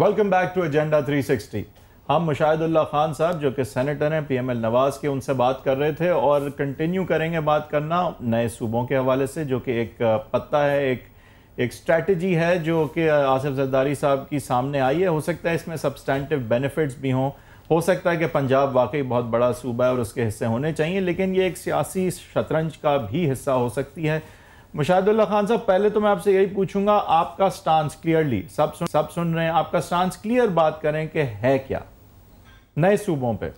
Welcome back to agenda 360 हम मुशाहिदुल्ला खान साहब जो कि सेनेटर हैं पीएमएल नवाज के उनसे बात कर रहे थे और कंटिन्यू करेंगे बात करना नए सूबों के हवाले से जो कि एक पत्ता है एक एक स्ट्रेटजी है जो कि आसिफ जरदारी साहब की सामने आई है हो सकता है इसमें सब्सटैंटिव बेनिफिट्स भी हों हो सकता है कि पंजाब वाकई बहुत बड़ा सूबा है और उसके हिस्से होने चाहिए लेकिन ये एक सियासी शतरंज का भी हिस्सा हो सकती है मुशादुल्ला खान साहब पहले तो मैं आपसे यही पूछूंगा आपका स्टांस क्लियरली सब सुन सब सुन रहे हैं आपका स्टांस क्लियर बात करें कि है क्या नए सूबों पे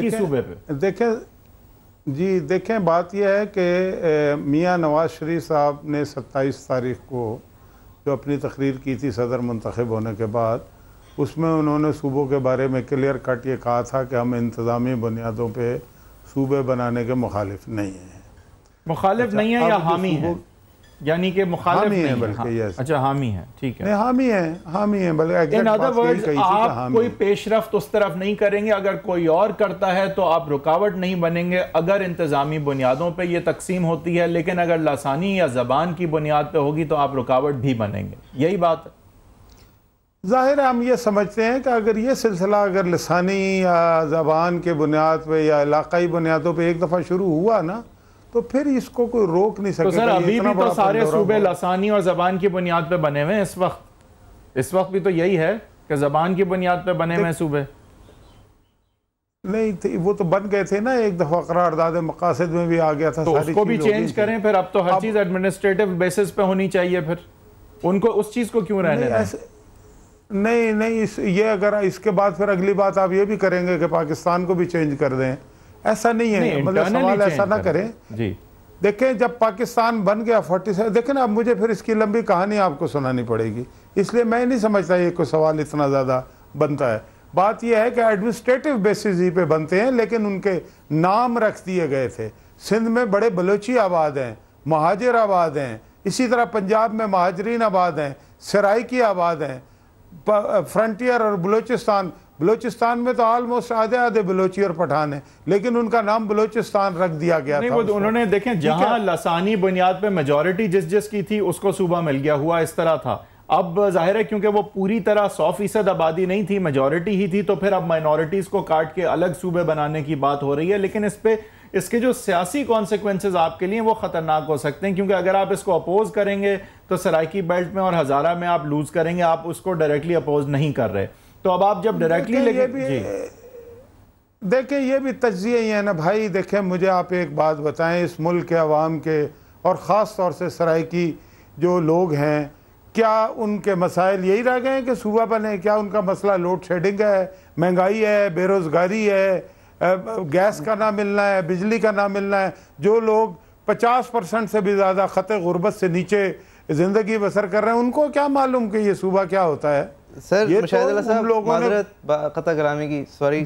की सूबे पे देखें जी देखें बात यह है कि मियाँ नवाज शरीफ साहब ने 27 तारीख को जो अपनी तकरीर की थी सदर मंतखब होने के बाद उसमें उन्होंने सूबों के बारे में क्लियर कट ये कहा था कि हम इंतज़ामी बुनियादों पर सूबे बनाने के मुखालिफ नहीं हैं मुखालिफ अच्छा, नहीं है या हामी है यानी कि मुखालिफ नहीं है बल्कि यस हाँ। अच्छा हामी है ठीक है हामी है हामी है बल्कि इन अदर वर्ड्स आप कोई पेशरफ तो उस तरफ नहीं करेंगे अगर कोई और करता है तो आप रुकावट नहीं बनेंगे अगर इंतजामी बुनियादों पर यह तकसीम होती है लेकिन अगर लासानी या जबान की बुनियाद पर होगी तो आप रुकावट भी बनेंगे यही बात है ज़ाहिर है हम ये समझते हैं कि अगर ये सिलसिला अगर लसानी या ज़बान के बुनियाद पर या इलाकई बुनियादों पर एक दफ़ा शुरू हुआ ना तो फिर इसको कोई रोक नहीं तो सकता तो सर अभी भी तो सारे सूबे लसानी और ज़बान की बुनियाद पर बने हुए हैं इस वक्त इस वक्त भी तो यही है कि ज़बान की बुनियाद पर बने हुए सूबे नहीं वो तो बन गए थे ना एक दफ़ा करारदाद मकासद में भी आ गया था तो उसको भी चेंज करें फिर अब तो हर चीज़ एडमिनिस्ट्रेटिव बेसिस पे होनी चाहिए फिर उनको उस चीज़ को क्यों रहने नहीं, नहीं नहीं इस ये अगर इसके बाद फिर अगली बात आप ये भी करेंगे कि पाकिस्तान को भी चेंज कर दें ऐसा नहीं है मतलब सवाल ऐसा ना करें जी देखें जब पाकिस्तान बन गया फोर्टी सेवन देखें ना अब मुझे फिर इसकी लंबी कहानी आपको सुनानी पड़ेगी इसलिए मैं नहीं समझता ये कोई सवाल इतना ज़्यादा बनता है बात यह है कि एडमिनिस्ट्रेटिव बेसिस ही पे बनते हैं लेकिन उनके नाम रख दिए गए थे सिंध में बड़े बलोची आबाद हैं महाजर आबाद हैं इसी तरह पंजाब में महाजरीन आबाद हैं सराय की आबाद हैं फ्रंटियर और बलूचिस्तान बलोचिस्तान में तो ऑलमोस्ट आधे आधे बलोची और पठान है लेकिन उनका नाम बलोचिस्तान रख दिया गया नहीं, था वो तो उन्होंने देखें जहां लसानी बुनियाद पे मेजोरिटी जिस जिस की थी उसको सूबा मिल गया हुआ इस तरह था अब जाहिर है क्योंकि वो पूरी तरह सौ फीसद आबादी नहीं थी मेजोरिटी ही थी तो फिर अब माइनॉरिटीज़ को काट के अलग सूबे बनाने की बात हो रही है लेकिन इस पर इसके जो सियासी कॉन्सिक्वेंसेज आपके लिए वो ख़तरनाक हो सकते हैं क्योंकि अगर आप इसको अपोज करेंगे तो सराइकी बेल्ट में और हज़ारा में आप लूज़ करेंगे आप उसको डायरेक्टली अपोज नहीं कर रहे तो अब आप जब डायरेक्टली लेके देखिए ये भी तजिए ही है ना भाई देखें मुझे आप एक बात बताएं इस मुल्क के आवाम के और ख़ास तौर से की जो लोग हैं क्या उनके मसाइल यही रह गए हैं कि सूबा बने क्या उनका मसला लोड शेडिंग है महंगाई है बेरोज़गारी है गैस का ना मिलना है बिजली का ना मिलना है जो लोग 50 परसेंट से भी ज़्यादा ख़त ग़ुरबत से नीचे ज़िंदगी बसर कर रहे हैं उनको क्या मालूम कि ये सूबा क्या होता है सर मुशाह साहब ख़त की सॉरी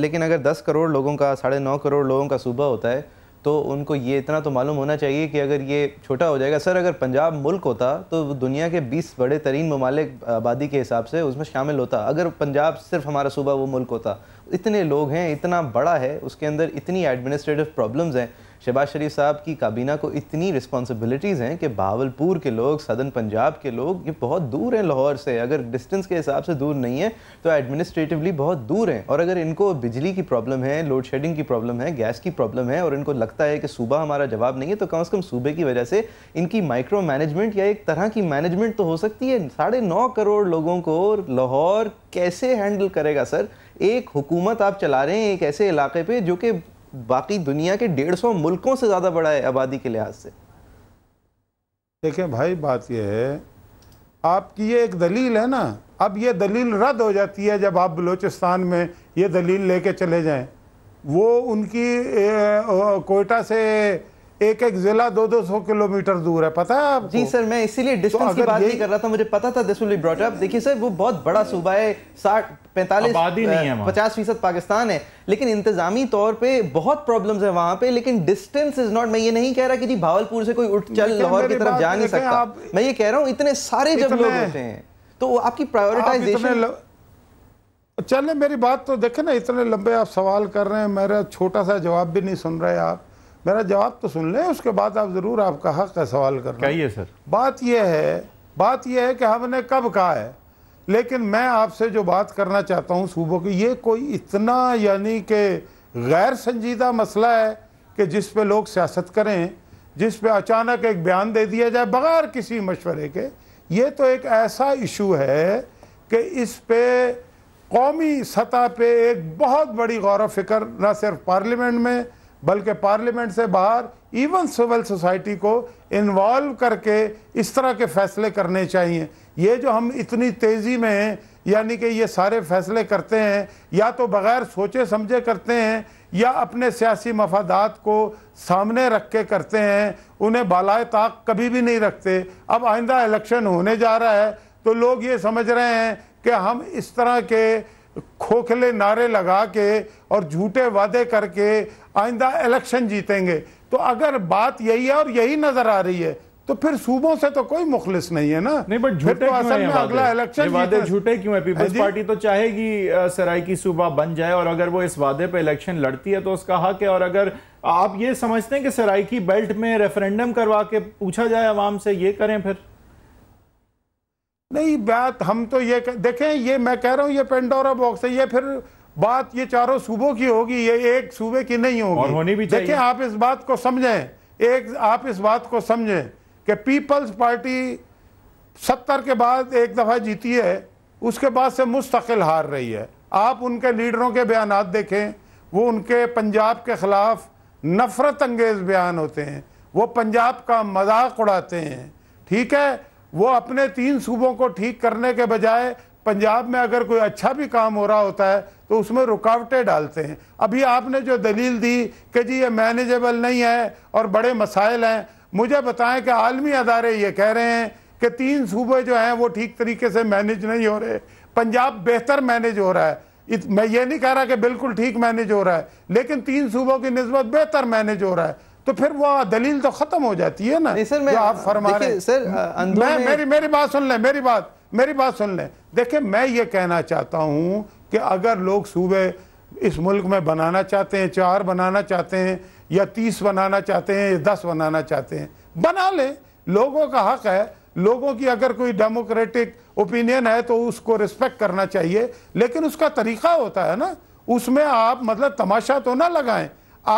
लेकिन अगर दस करोड़ लोगों का साढ़े नौ करोड़ लोगों का सूबा होता है तो उनको ये इतना तो मालूम होना चाहिए कि अगर ये छोटा हो जाएगा सर अगर पंजाब मुल्क होता तो दुनिया के 20 बड़े तरीन ममालिक आबादी के हिसाब से उसमें शामिल होता अगर पंजाब सिर्फ हमारा सूबा वो मुल्क होता इतने लोग हैं इतना बड़ा है उसके अंदर इतनी एडमिनिस्ट्रेटिव प्रॉब्लम्स हैं शहबाज शरीफ साहब की काबीना को इतनी रिस्पॉन्सिबिलिटीज़ हैं कि बावलपुर के लोग सदन पंजाब के लोग ये बहुत दूर हैं लाहौर से अगर डिस्टेंस के हिसाब से दूर नहीं है तो एडमिनिस्ट्रेटिवली बहुत दूर हैं और अगर इनको बिजली की प्रॉब्लम है लोड शेडिंग की प्रॉब्लम है गैस की प्रॉब्लम है और इनको लगता है कि सूबा हमारा जवाब नहीं है तो कम अज़ कम सूबे की वजह से इनकी माइक्रो मैनेजमेंट या एक तरह की मैनेजमेंट तो हो सकती है साढ़े नौ करोड़ लोगों को लाहौर कैसे हैंडल करेगा सर एक हुकूमत आप चला रहे हैं एक ऐसे इलाके पे जो कि बाकी दुनिया के डेढ़ सौ मुल्कों से ज़्यादा बड़ा है आबादी के लिहाज से देखें भाई बात यह है आपकी ये एक दलील है ना अब ये दलील रद्द हो जाती है जब आप बलूचिस्तान में ये दलील लेके चले जाएं वो उनकी कोयटा से एक एक जिला दो दो सौ किलोमीटर दूर है पता है आपको? जी सर मैं इसीलिए डिस्टेंस तो की बात नहीं कर रहा था मुझे पता था this will be brought up देखिए सर वो बहुत बड़ा सूबा है साठ पैंतालीस पचास फीसद पाकिस्तान है लेकिन इंतजामी तौर पे बहुत प्रॉब्लम्स है वहां पे लेकिन डिस्टेंस इज नॉट मैं ये नहीं कह रहा कि जी भावलपुर से कोई उठ चल लाहौर की तरफ जा नहीं सकता मैं ये कह रहा हूँ इतने सारे जब लोग होते हैं तो आपकी प्रायोरिटाइजेशन चले मेरी बात तो देखे ना इतने लंबे आप सवाल कर रहे हैं मेरा छोटा सा जवाब भी नहीं सुन रहे आप मेरा जवाब तो सुन लें उसके बाद आप ज़रूर आपका हक का सवाल रहे हैं सर बात यह है बात यह है कि हमने कब कहा है लेकिन मैं आपसे जो बात करना चाहता हूँ सूबों की ये कोई इतना यानी कि गैर संजीदा मसला है कि जिस पे लोग सियासत करें जिस पे अचानक एक बयान दे दिया जाए बगैर किसी मशवरे के ये तो एक ऐसा इशू है कि इस पे कौमी सतह पे एक बहुत बड़ी गौर फिक्र न सिर्फ पार्लियामेंट में बल्कि पार्लियामेंट से बाहर इवन सिविल सोसाइटी को इन्वॉल्व करके इस तरह के फैसले करने चाहिए ये जो हम इतनी तेज़ी में हैं यानी कि ये सारे फैसले करते हैं या तो बग़ैर सोचे समझे करते हैं या अपने सियासी मफादात को सामने रख के करते हैं उन्हें बालाए ताक कभी भी नहीं रखते अब आइंदा इलेक्शन होने जा रहा है तो लोग ये समझ रहे हैं कि हम इस तरह के खोखले नारे लगा के और झूठे वादे करके आइंदा इलेक्शन जीतेंगे तो अगर बात यही है और यही नजर आ रही है तो फिर सूबों से तो कोई मुखलिस नहीं है ना नहीं बट झूठे तो में अगला इलेक्शन वादे झूठे क्यों है पीपल्स पार्टी तो चाहेगी सराय की सूबा बन जाए और अगर वो इस वादे पे इलेक्शन लड़ती है तो उसका हक है और अगर आप ये समझते हैं कि सराय की बेल्ट में रेफरेंडम करवा के पूछा जाए आवाम से ये करें फिर नहीं बात हम तो ये देखें ये मैं कह रहा हूँ ये पेंडोरा बॉक्स है ये फिर बात ये चारों सूबों की होगी ये एक सूबे की नहीं होगी और होनी भी देखिए आप इस बात को समझें एक आप इस बात को समझें कि पीपल्स पार्टी सत्तर के बाद एक दफ़ा जीती है उसके बाद से मुस्तकिल हार रही है आप उनके लीडरों के बयान देखें वो उनके पंजाब के ख़िलाफ़ नफ़रत अंगेज़ बयान होते हैं वो पंजाब का मजाक उड़ाते हैं ठीक है वो अपने तीन सूबों को ठीक करने के बजाय पंजाब में अगर कोई अच्छा भी काम हो रहा होता है तो उसमें रुकावटें डालते हैं अभी आपने जो दलील दी कि जी ये मैनेजेबल नहीं है और बड़े मसाइल हैं मुझे बताएं कि आलमी अदारे ये कह रहे हैं कि तीन सूबे जो हैं वो ठीक तरीके से मैनेज नहीं हो रहे पंजाब बेहतर मैनेज हो रहा है इत, मैं ये नहीं कह रहा कि बिल्कुल ठीक मैनेज हो रहा है लेकिन तीन सूबों की नस्बत बेहतर मैनेज हो रहा है तो फिर वो दलील तो खत्म हो जाती है ना सर मैं आप फरमा रहे सर मैं मेरी मेरी बात सुन लें मेरी बात मेरी बात सुन लें देखिए मैं ये कहना चाहता हूँ कि अगर लोग सूबे इस मुल्क में बनाना चाहते हैं चार बनाना चाहते हैं या तीस बनाना चाहते हैं या दस बनाना चाहते हैं बना लें लोगों का हक है लोगों की अगर कोई डेमोक्रेटिक ओपिनियन है तो उसको रिस्पेक्ट करना चाहिए लेकिन उसका तरीका होता है ना उसमें आप मतलब तमाशा तो ना लगाएं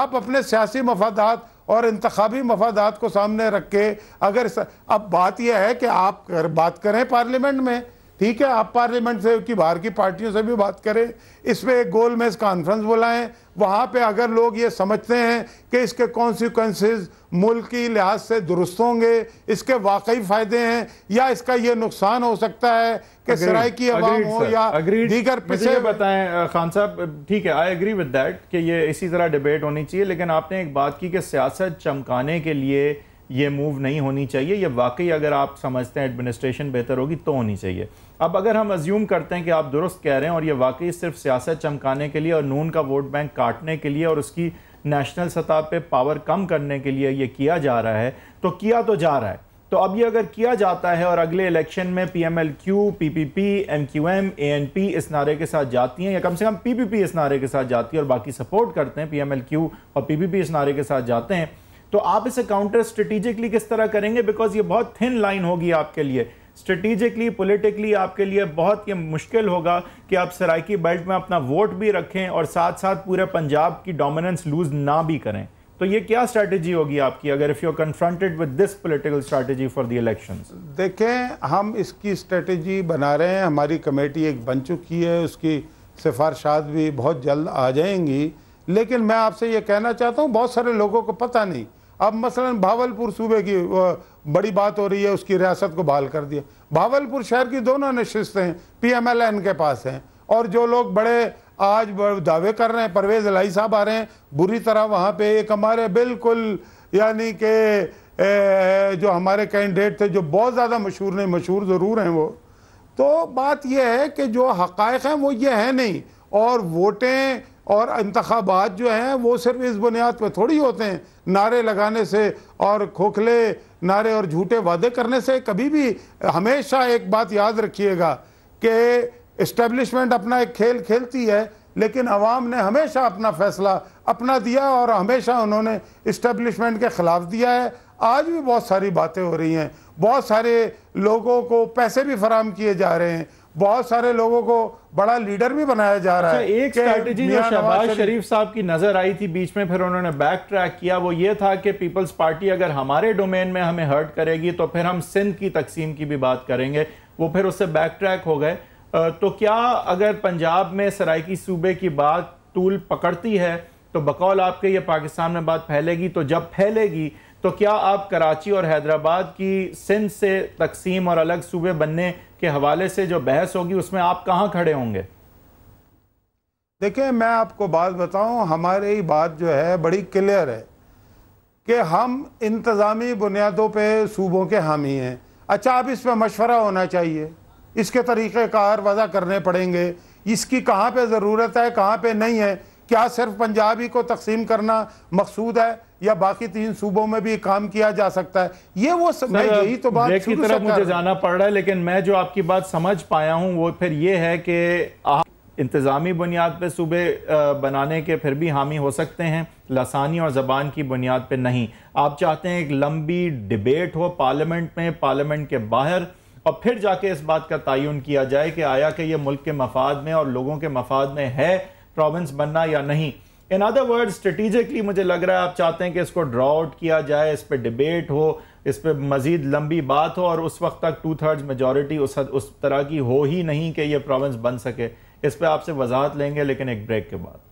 आप अपने सियासी मफादात और इंतबी मफादात को सामने रख के अगर स... अब बात यह है कि आप कर, बात करें पार्लियामेंट में ठीक है आप पार्लियामेंट से की बाहर की पार्टियों से भी बात करें इसमें एक गोल मेज कॉन्फ्रेंस बुलाएं वहाँ पे अगर लोग ये समझते हैं कि इसके कॉन्सिक्वेंसेस मुल्क की लिहाज से दुरुस्त होंगे इसके वाकई फ़ायदे हैं या इसका ये नुकसान हो सकता है कि सराय की आवाम हो या दीगर पिछले बताएं खान साहब ठीक है आई एग्री विद डैट कि ये इसी तरह डिबेट होनी चाहिए लेकिन आपने एक बात की कि सियासत चमकाने के लिए ये मूव नहीं होनी चाहिए ये वाकई अगर आप समझते हैं एडमिनिस्ट्रेशन बेहतर होगी तो होनी चाहिए अब अगर हम अज्यूम करते हैं कि आप दुरुस्त कह रहे हैं और ये वाकई सिर्फ सियासत चमकाने के लिए और नून का वोट बैंक काटने के लिए और उसकी नेशनल सतह पे पावर कम करने के लिए ये किया जा रहा है तो किया तो जा रहा है तो अब ये अगर किया जाता है और अगले इलेक्शन में P M L Q P P P M Q M A N P इस नारे के साथ जाती हैं या कम से कम पी पी पी इस नारे के साथ जाती है और बाकी सपोर्ट करते हैं पी एम एल क्यू और पी पी पी इस नारे के साथ जाते हैं तो आप इसे काउंटर स्ट्रेटिजिकली किस तरह करेंगे बिकॉज ये बहुत थिन लाइन होगी आपके लिए स्ट्रेटिजिकली पॉलिटिकली आपके लिए बहुत ये मुश्किल होगा कि आप सराइकी बेल्ट में अपना वोट भी रखें और साथ साथ पूरे पंजाब की डोमिनेंस लूज ना भी करें तो ये क्या स्ट्रेटजी होगी आपकी अगर if you are confronted with this political strategy for the election देखें हम इसकी स्ट्रेटजी बना रहे हैं हमारी कमेटी एक बन चुकी है उसकी सिफारशात भी बहुत जल्द आ जाएंगी लेकिन मैं आपसे ये कहना चाहता हूँ बहुत सारे लोगों को पता नहीं अब मसलन भावलपुर सूबे की बड़ी बात हो रही है उसकी रियासत को बहाल कर दिया भावलपुर शहर की दोनों नशस्तें पीएमएलएन के पास हैं और जो लोग बड़े आज दावे कर रहे हैं परवेज लाई साहब आ रहे हैं बुरी तरह वहाँ पे एक हमारे बिल्कुल यानी कि जो हमारे कैंडिडेट थे जो बहुत ज़्यादा मशहूर नहीं मशहूर ज़रूर हैं वो तो बात यह है कि जो हक़ हैं वो ये हैं नहीं और वोटें और इंतबात जो हैं वो सिर्फ इस बुनियाद पर थोड़ी होते हैं नारे लगाने से और खोखले नारे और झूठे वादे करने से कभी भी हमेशा एक बात याद रखिएगा कि इस्टेब्लिशमेंट अपना एक खेल खेलती है लेकिन अवाम ने हमेशा अपना फैसला अपना दिया और हमेशा उन्होंने इस्टेब्लिशमेंट के ख़िलाफ़ दिया है आज भी बहुत सारी बातें हो रही हैं बहुत सारे लोगों को पैसे भी फराम किए जा रहे हैं बहुत सारे लोगों को बड़ा लीडर भी बनाया जा रहा अच्छा, है एक स्ट्रैटेजी जो शहबाज शरीफ साहब की नजर आई थी बीच में फिर उन्होंने बैक ट्रैक किया वो ये था कि पीपल्स पार्टी अगर हमारे डोमेन में हमें हर्ट करेगी तो फिर हम सिंध की तकसीम की भी बात करेंगे वो फिर उससे बैक ट्रैक हो गए तो क्या अगर पंजाब में सराइकी सूबे की बात तूल पकड़ती है तो बकौल आपके ये पाकिस्तान में बात फैलेगी तो जब फैलेगी तो क्या आप कराची और हैदराबाद की सिंध से तकसीम और अलग सूबे बनने के हवाले से जो बहस होगी उसमें आप कहाँ खड़े होंगे देखिए मैं आपको बात बताऊं हमारी बात जो है बड़ी क्लियर है कि हम इंतज़ामी बुनियादों पे सूबों के हामी हैं अच्छा आप इस पर मशवरा होना चाहिए इसके तरीकेकार वज़ा करने पड़ेंगे इसकी कहाँ पे ज़रूरत है कहाँ पे नहीं है क्या सिर्फ पंजाबी को तकसीम करना मकसूद है या बाकी तीन सूबों में भी काम किया जा सकता है ये वो मैं यही तो बात की तरफ मुझे जाना पड़ रहा है लेकिन मैं जो आपकी बात समझ पाया हूँ वो फिर ये है कि इंतज़ामी बुनियाद पर सूबे बनाने के फिर भी हामी हो सकते हैं लसानी और ज़बान की बुनियाद पर नहीं आप चाहते हैं एक लंबी डिबेट हो पार्लियामेंट में पार्लियामेंट के बाहर और फिर जाके इस बात का तयन किया जाए कि आया कि ये मुल्क के मफाद में और लोगों के मफाद में है प्रोविंस बनना या नहीं इन अदर वर्ड स्ट्रेटिजिकली मुझे लग रहा है आप चाहते हैं कि इसको ड्रा आउट किया जाए इस पर डिबेट हो इस पर मज़ीद लंबी बात हो और उस वक्त तक टू थर्ड मेजोरिटी उस उस तरह की हो ही नहीं कि यह प्रोविंस बन सके इस पर आपसे वजाहत लेंगे लेकिन एक ब्रेक के बाद